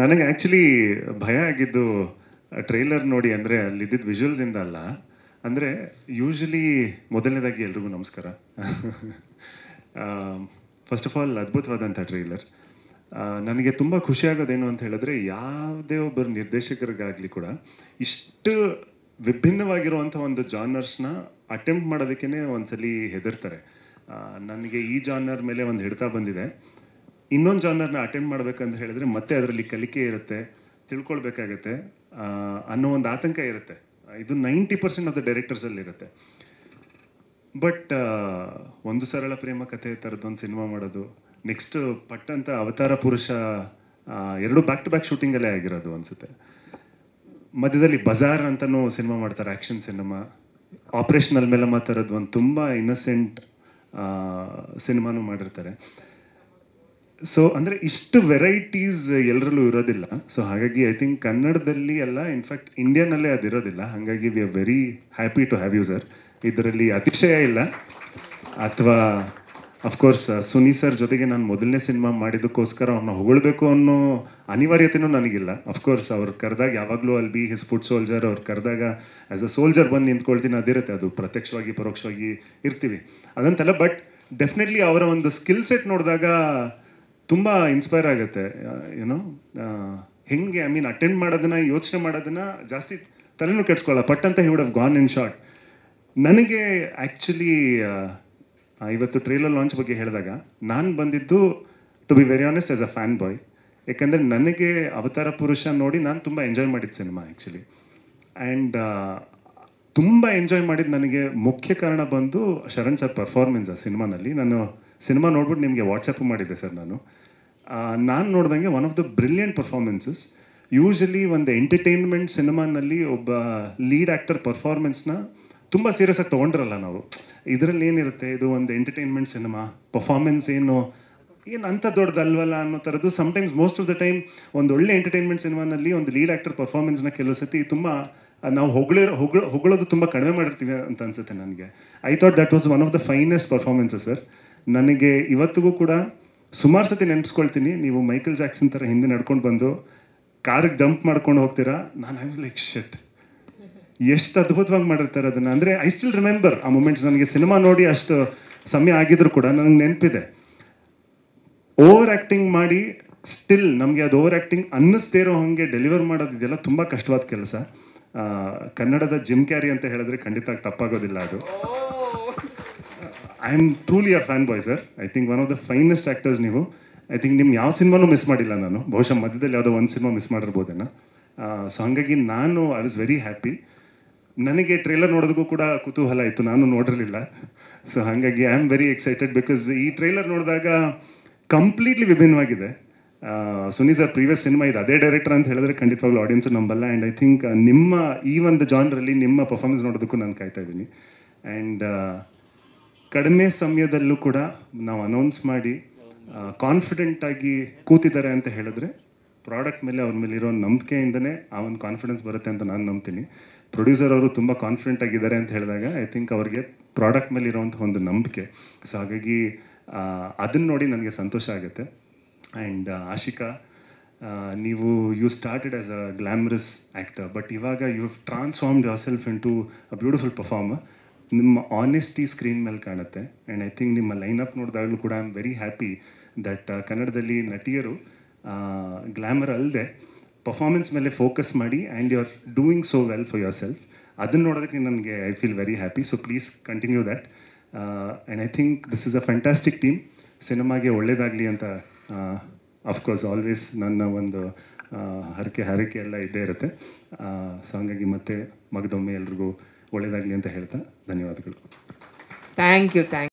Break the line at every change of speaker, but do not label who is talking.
ನನಗೆ ಆ್ಯಕ್ಚುಲಿ ಭಯ ಆಗಿದ್ದು ಟ್ರೈಲರ್ ನೋಡಿ ಅಂದರೆ ವಿಜುವಲ್ಸ್ ಇಂದ ಅಲ್ಲ ಅಂದರೆ ಯೂಶಲಿ ಮೊದಲನೇದಾಗಿ ಎಲ್ರಿಗೂ ನಮಸ್ಕಾರ ಫಸ್ಟ್ ಆಫ್ ಆಲ್ ಅದ್ಭುತವಾದಂಥ ಟ್ರೈಲರ್ ನನಗೆ ತುಂಬ ಖುಷಿ ಅಂತ ಹೇಳಿದ್ರೆ ಯಾವುದೇ ಒಬ್ಬರು ನಿರ್ದೇಶಕರಿಗಾಗಲಿ ಕೂಡ ಇಷ್ಟು ವಿಭಿನ್ನವಾಗಿರುವಂಥ ಒಂದು ಜಾನರ್ಸ್ನ ಅಟೆಂಪ್ಟ್ ಮಾಡೋದಕ್ಕೇ ಒಂದ್ಸಲಿ ಹೆದರ್ತಾರೆ ನನಗೆ ಈ ಜಾನರ್ ಮೇಲೆ ಒಂದು ಹಿಡಿತ ಬಂದಿದೆ ಇನ್ನೊಂದು ಜಾನರ್ನ ಅಟೆಂಡ್ ಮಾಡ್ಬೇಕಂತ ಹೇಳಿದ್ರೆ ಮತ್ತೆ ಅದರಲ್ಲಿ ಕಲಿಕೆ ಇರುತ್ತೆ ತಿಳ್ಕೊಳ್ಬೇಕಾಗತ್ತೆ ಅನ್ನೋ ಒಂದು ಆತಂಕ ಇರುತ್ತೆ ಇದು ನೈಂಟಿ ಪರ್ಸೆಂಟ್ ಆಫ್ ದ ಅಲ್ಲಿ ಇರುತ್ತೆ ಬಟ್ ಒಂದು ಸರಳ ಪ್ರೇಮ ಕಥೆ ಒಂದು ಸಿನಿಮಾ ಮಾಡೋದು ನೆಕ್ಸ್ಟ್ ಪಟ್ಟಂತ ಅವತಾರ ಪುರುಷ ಎರಡು ಬ್ಯಾಕ್ ಟು ಬ್ಯಾಕ್ ಶೂಟಿಂಗಲ್ಲೇ ಆಗಿರೋದು ಅನ್ಸುತ್ತೆ ಮಧ್ಯದಲ್ಲಿ ಬಜಾರ್ ಅಂತಲೂ ಸಿನಿಮಾ ಮಾಡ್ತಾರೆ ಆ್ಯಕ್ಷನ್ ಸಿನಿಮಾ ಆಪರೇಷನಲ್ ಮೇಲೆ ಮಾತಾಡೋದು ಒಂದು ತುಂಬಾ ಇನ್ನಸೆಂಟ್ ಸಿನಿಮಾನು ಮಾಡಿರ್ತಾರೆ ಸೊ ಅಂದರೆ ಇಷ್ಟು ವೆರೈಟೀಸ್ ಎಲ್ಲರಲ್ಲೂ ಇರೋದಿಲ್ಲ ಸೊ ಹಾಗಾಗಿ ಐ ಥಿಂಕ್ ಕನ್ನಡದಲ್ಲಿ ಅಲ್ಲ ಇನ್ಫ್ಯಾಕ್ಟ್ ಇಂಡಿಯಾನಲ್ಲೇ ಅದಿರೋದಿಲ್ಲ ಹಾಗಾಗಿ we are very happy to have you sir ಇದರಲ್ಲಿ ಅತಿಶಯ ಇಲ್ಲ ಅಥವಾ ಅಫ್ಕೋರ್ಸ್ ಸುನಿ ಸರ್ ಜೊತೆಗೆ ನಾನು ಮೊದಲನೇ ಸಿನಿಮಾ ಮಾಡಿದ್ದಕ್ಕೋಸ್ಕರ ಅವ್ರನ್ನ ಹೊಗಳಬೇಕು ಅನ್ನೋ ಅನಿವಾರ್ಯತೆಯೂ ನನಗಿಲ್ಲ ಅಫ್ಕೋರ್ಸ್ ಅವ್ರು ಕರೆದಾಗ ಯಾವಾಗಲೂ ಅಲ್ಲಿ ಬಿ ಹಿಸ್ ಫುಡ್ ಸೋಲ್ಜರ್ ಅವ್ರು ಕರೆದಾಗ ಆ್ಯಸ್ ಅ ಸೋಲ್ಜರ್ ಬಂದು ನಿಂತ್ಕೊಳ್ತೀನಿ ಅದಿರುತ್ತೆ ಅದು ಪ್ರತ್ಯಕ್ಷವಾಗಿ ಪರೋಕ್ಷವಾಗಿ ಇರ್ತೀವಿ ಅದಂತಲ್ಲ ಬಟ್ ಡೆಫಿನೆಟ್ಲಿ ಅವರ ಒಂದು ಸ್ಕಿಲ್ ಸೆಟ್ ನೋಡಿದಾಗ ತುಂಬ ಇನ್ಸ್ಪೈರ್ ಆಗುತ್ತೆ ಏನೋ ಹೆಂಗೆ ಐ ಮೀನ್ ಅಟೆಂಡ್ ಮಾಡೋದನ್ನ ಯೋಚನೆ ಮಾಡೋದನ್ನ ಜಾಸ್ತಿ ತಲೆನೂ ಕೆಡ್ಸ್ಕೊಳ್ಳ ಪಟ್ ಅಂತ he would have gone in short ನನಗೆ ಆ್ಯಕ್ಚುಲಿ ಇವತ್ತು ಟ್ರೇಲರ್ ಲಾಂಚ್ ಬಗ್ಗೆ ಹೇಳಿದಾಗ ನಾನು ಬಂದಿದ್ದು to be very honest as a fan boy ಯಾಕಂದರೆ ನನಗೆ ಅವತಾರ ಪುರುಷ ನೋಡಿ ನಾನು ತುಂಬ ಎಂಜಾಯ್ ಮಾಡಿದ್ದು ಸಿನಿಮಾ ಆ್ಯಕ್ಚುಲಿ ಆ್ಯಂಡ್ ತುಂಬ ಎಂಜಾಯ್ ಮಾಡಿದ್ದು ನನಗೆ ಮುಖ್ಯ ಕಾರಣ ಬಂದು ಶರಣ್ ಸರ್ ಪರ್ಫಾರ್ಮೆನ್ಸ್ ಆ ಸಿನಿಮಾನಲ್ಲಿ ನಾನು ಸಿನಿಮಾ ನೋಡ್ಬಿಟ್ಟು ನಿಮಗೆ ವಾಟ್ಸಪ್ ಮಾಡಿದ್ದೆ ಸರ್ ನಾನು ನಾನು ನೋಡಿದಂಗೆ one of the brilliant performances usually ಒಂದು ಎಂಟರ್ಟೈನ್ಮೆಂಟ್ ಸಿನಿಮಾನಲ್ಲಿ ಒಬ್ಬ ಲೀಡ್ ಆ್ಯಕ್ಟರ್ ಪರ್ಫಾರ್ಮೆನ್ಸ್ನ ತುಂಬ ಸೀರಿಯಸ್ ಆಗಿ ತೊಗೊಂಡ್ರಲ್ಲ ನಾವು ಇದರಲ್ಲಿ ಏನಿರುತ್ತೆ ಇದು ಒಂದು ಎಂಟರ್ಟೈನ್ಮೆಂಟ್ ಸಿನಿಮಾ ಪರ್ಫಾರ್ಮೆನ್ಸ್ ಏನು ಏನು ಅಂಥ ದೊಡ್ಡದಲ್ವಲ್ಲ ಅನ್ನೋ ಥರದ್ದು sometimes most of the time ಒಂದು ಒಳ್ಳೆ ಎಂಟರ್ಟೈನ್ಮೆಂಟ್ ಸಿನಿಮಾನಲ್ಲಿ ಒಂದು ಲೀಡ್ ಆ್ಯಕ್ಟರ್ ಪರ್ಫಾರ್ಮೆನ್ಸ್ನ ಕೆಲವು ಸತಿ ತುಂಬ ನಾವು ಹೊಗಳಿರೋ ಹೊಗಳ ಹೊಗಳೋದು ತುಂಬ ಕಡಿಮೆ ಮಾಡಿರ್ತೀವಿ ಅಂತ ಅನ್ಸುತ್ತೆ ನನಗೆ I thought that was one of the finest performances sir ನನಗೆ ಇವತ್ತಿಗೂ ಕೂಡ ಸುಮಾರು ಸತಿ ನೆನೆಸ್ಕೊಳ್ತೀನಿ ನೀವು ಮೈಕಲ್ ಜಾಕ್ಸನ್ ಥರ ಹಿಂದೆ ನಡ್ಕೊಂಡು ಬಂದು ಕಾರಿಗೆ ಜಂಪ್ ಮಾಡ್ಕೊಂಡು ಹೋಗ್ತೀರಾ ನಾನು ಐ ವಾಸ್ ಲೈಕ್ ಶೆಟ್ ಎಷ್ಟು ಅದ್ಭುತವಾಗಿ ಮಾಡಿರ್ತಾರೆ ಅದನ್ನು ಅಂದರೆ ಐ ಸ್ಟಿಲ್ ರಿಮೆಂಬರ್ ಆ ಮೂಮೆಂಟ್ಸ್ ನನಗೆ ಸಿನಿಮಾ ನೋಡಿ ಅಷ್ಟು ಸಮಯ ಆಗಿದ್ರು ಕೂಡ ನನಗೆ ನೆನಪಿದೆ ಓವರ್ ಆ್ಯಕ್ಟಿಂಗ್ ಮಾಡಿ ಸ್ಟಿಲ್ ನಮಗೆ ಅದು ಓವರ್ ಆ್ಯಕ್ಟಿಂಗ್ ಅನ್ನಿಸ್ತೇ ಇರೋ ಹಾಗೆ ಡೆಲಿವರ್ ಮಾಡೋದು ಇದೆಲ್ಲ ತುಂಬ ಕಷ್ಟವಾದ ಕೆಲಸ ಕನ್ನಡದ ಜಿಮ್ ಕ್ಯಾರಿ ಅಂತ ಹೇಳಿದ್ರೆ ಖಂಡಿತ ತಪ್ಪಾಗೋದಿಲ್ಲ ಅದು I am truly a fan boy sir I think one of the finest actors ನೀವು ಐ ಥಿಂಕ್ ನಿಮ್ಮ ಯಾವ ಸಿನಿಮಾನೂ ಮಿಸ್ ಮಾಡಿಲ್ಲ ನಾನು ಬಹುಶಃ ಮಧ್ಯದಲ್ಲಿ ಯಾವುದೋ ಒಂದು ಸಿನಿಮಾ ಮಿಸ್ ಮಾಡಿರ್ಬೋದೇನೋ ಸೊ ಹಾಗಾಗಿ ನಾನು ಐ ವಾಸ್ ವೆರಿ ಹ್ಯಾಪಿ ನನಗೆ ಟ್ರೇಲರ್ ನೋಡೋದಕ್ಕೂ ಕೂಡ ಕುತೂಹಲ ಇತ್ತು ನಾನು ನೋಡಿರಲಿಲ್ಲ ಸೊ ಹಾಗಾಗಿ I am very excited because ಈ ಟ್ರೇಲರ್ ನೋಡಿದಾಗ ಕಂಪ್ಲೀಟ್ಲಿ ವಿಭಿನ್ನವಾಗಿದೆ ಸುನಿ ಸರ್ ಪ್ರೀವಿಯಸ್ ಸಿನಿಮಾ ಇದು ಅದೇ ಡೈರೆಕ್ಟರ್ ಅಂತ ಹೇಳಿದ್ರೆ ಖಂಡಿತವಾಗ್ಲೂ ಆಡಿಯನ್ಸ್ ನಂಬಲ್ಲ ಆ್ಯಂಡ್ ಐ ಥಿಂಕ್ ನಿಮ್ಮ ಈ ಒಂದು ಜಾನ್ರಲ್ಲಿ ನಿಮ್ಮ ಪರ್ಫಾರ್ಮೆನ್ಸ್ ನೋಡೋದಕ್ಕೂ ನಾನು ಕಾಯ್ತಾ ಇದ್ದೀನಿ ಆ್ಯಂಡ್ ಕಡಿಮೆ ಸಮಯದಲ್ಲೂ ಕೂಡ ನಾವು ಅನೌನ್ಸ್ ಮಾಡಿ ಕಾನ್ಫಿಡೆಂಟ್ ಆಗಿ ಕೂತಿದ್ದಾರೆ ಅಂತ ಹೇಳಿದ್ರೆ ಪ್ರಾಡಕ್ಟ್ ಮೇಲೆ ಅವ್ರ ಮೇಲೆ ಇರೋ ನಂಬಿಕೆಯಿಂದನೇ ಆ ಒಂದು ಕಾನ್ಫಿಡೆನ್ಸ್ ಬರುತ್ತೆ ಅಂತ ನಾನು ನಂಬ್ತೀನಿ ಪ್ರೊಡ್ಯೂಸರ್ ಅವರು ತುಂಬ ಕಾನ್ಫಿಡೆಂಟ್ ಆಗಿದ್ದಾರೆ ಅಂತ ಹೇಳಿದಾಗ ಐ ಥಿಂಕ್ ಅವ್ರಿಗೆ ಪ್ರಾಡಕ್ಟ್ ಮೇಲೆ ಇರೋವಂಥ ಒಂದು ನಂಬಿಕೆ ಸೊ ಹಾಗಾಗಿ ಅದನ್ನು ನೋಡಿ ನನಗೆ ಸಂತೋಷ ಆಗುತ್ತೆ ಆ್ಯಂಡ್ ಆಶಿಕಾ ನೀವು you started as a glamorous actor but ಇವಾಗ you have transformed yourself into a beautiful performer ನಿಮ್ಮ ಆನೆಸ್ಟಿ ಸ್ಕ್ರೀನ್ ಮೇಲೆ ಕಾಣುತ್ತೆ ಆ್ಯಂಡ್ ಐ ಥಿಂಕ್ ನಿಮ್ಮ ಲೈನ್ ಅಪ್ ನೋಡಿದಾಗಲೂ ಕೂಡ I am very happy that ಕನ್ನಡದಲ್ಲಿ ನಟಿಯರು ಗ್ಲ್ಯಾಮರ್ ಅಲ್ಲದೆ ಪರ್ಫಾರ್ಮೆನ್ಸ್ ಮೇಲೆ ಫೋಕಸ್ ಮಾಡಿ and you are doing so well for yourself ಅದನ್ನು ನೋಡೋದಕ್ಕೆ ನನಗೆ I feel very happy so please continue that and I think this is a fantastic team ಸಿನಿಮಾಗೆ ಒಳ್ಳೆಯದಾಗಲಿ ಅಂತ ಅಫ್ಕೋರ್ಸ್ ಆಲ್ವೇಸ್ ನನ್ನ ಒಂದು ಹರಕೆ ಹರಕೆ ಎಲ್ಲ ಇದ್ದೇ ಇರುತ್ತೆ ಸೊ ಹಾಗಾಗಿ ಮತ್ತೆ ಮಗದೊಮ್ಮೆ ಎಲ್ರಿಗೂ ಒಳ್ಳೆಯದಾಗಲಿ ಅಂತ ಹೇಳ್ತಾ ಧನ್ಯವಾದಗಳು ಥ್ಯಾಂಕ್ ಯು ಥ್ಯಾಂಕ್